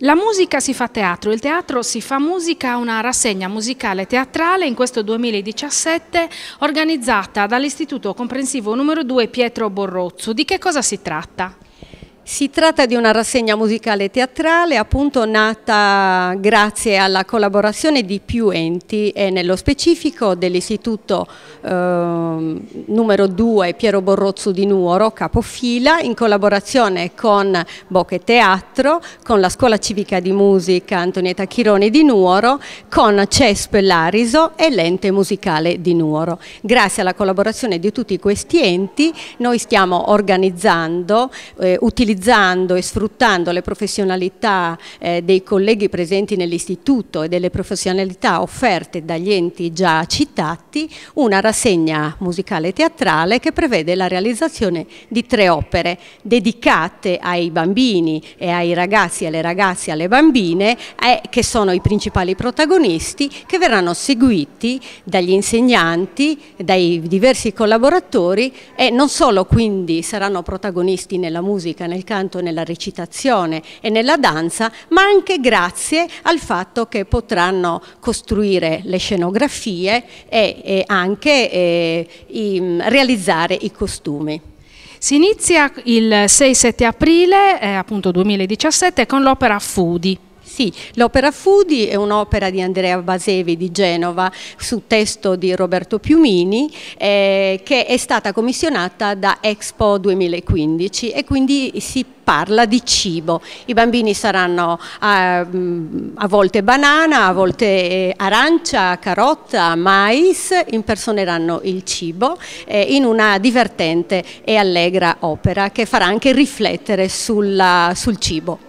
La musica si fa teatro, il teatro si fa musica, una rassegna musicale teatrale in questo 2017 organizzata dall'Istituto Comprensivo numero 2 Pietro Borrozzo. Di che cosa si tratta? Si tratta di una rassegna musicale teatrale appunto nata grazie alla collaborazione di più enti e nello specifico dell'istituto eh, numero 2 Piero Borrozzo di Nuoro, capofila, in collaborazione con Bocche Teatro, con la Scuola Civica di Musica Antonietta Chironi di Nuoro, con CESP Lariso e l'ente musicale di Nuoro. Grazie alla collaborazione di tutti questi enti noi stiamo organizzando, eh, utilizzando utilizzando e sfruttando le professionalità eh, dei colleghi presenti nell'istituto e delle professionalità offerte dagli enti già citati, una rassegna musicale teatrale che prevede la realizzazione di tre opere dedicate ai bambini e ai ragazzi e alle ragazze e alle bambine eh, che sono i principali protagonisti che verranno seguiti dagli insegnanti, dai diversi collaboratori e non solo quindi saranno protagonisti nella musica, nel canto nella recitazione e nella danza, ma anche grazie al fatto che potranno costruire le scenografie e, e anche e, eh, i, mm, realizzare i costumi. Si inizia il 6-7 aprile eh, appunto 2017 con l'opera Fudi, sì, l'opera Fudi è un'opera di Andrea Basevi di Genova su testo di Roberto Piumini eh, che è stata commissionata da Expo 2015 e quindi si parla di cibo. I bambini saranno a, mm, a volte banana, a volte eh, arancia, carota, mais, impersoneranno il cibo eh, in una divertente e allegra opera che farà anche riflettere sulla, sul cibo.